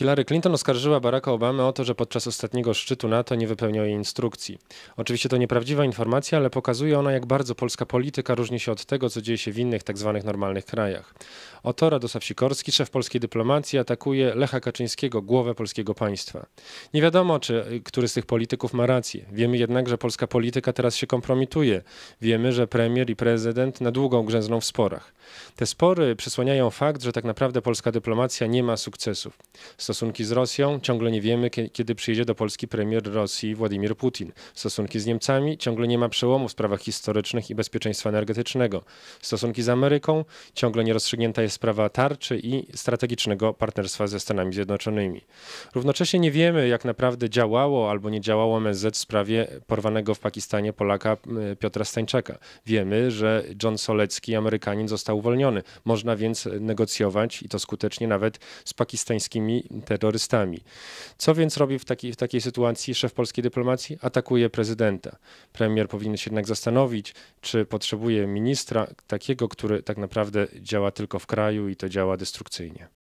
Hillary Clinton oskarżyła Baracka Obamy o to, że podczas ostatniego szczytu NATO nie wypełniał jej instrukcji. Oczywiście to nieprawdziwa informacja, ale pokazuje ona, jak bardzo polska polityka różni się od tego, co dzieje się w innych tzw. Tak normalnych krajach. Oto Radosław Sikorski, szef polskiej dyplomacji, atakuje Lecha Kaczyńskiego, głowę polskiego państwa. Nie wiadomo, czy y, który z tych polityków ma rację. Wiemy jednak, że polska polityka teraz się kompromituje. Wiemy, że premier i prezydent na długą grzęzną w sporach. Te spory przysłaniają fakt, że tak naprawdę polska dyplomacja nie ma sukcesów. Stosunki z Rosją ciągle nie wiemy, kiedy przyjedzie do Polski premier Rosji Władimir Putin. Stosunki z Niemcami ciągle nie ma przełomu w sprawach historycznych i bezpieczeństwa energetycznego. Stosunki z Ameryką ciągle nie rozstrzygnięta jest jest sprawa tarczy i strategicznego partnerstwa ze Stanami Zjednoczonymi. Równocześnie nie wiemy, jak naprawdę działało albo nie działało MSZ w sprawie porwanego w Pakistanie Polaka Piotra Stańczaka. Wiemy, że John Solecki, Amerykanin, został uwolniony. Można więc negocjować i to skutecznie nawet z pakistańskimi terrorystami. Co więc robi w takiej, w takiej sytuacji szef polskiej dyplomacji? Atakuje prezydenta. Premier powinien się jednak zastanowić, czy potrzebuje ministra takiego, który tak naprawdę działa tylko w kraju kraju i to działa destrukcyjnie.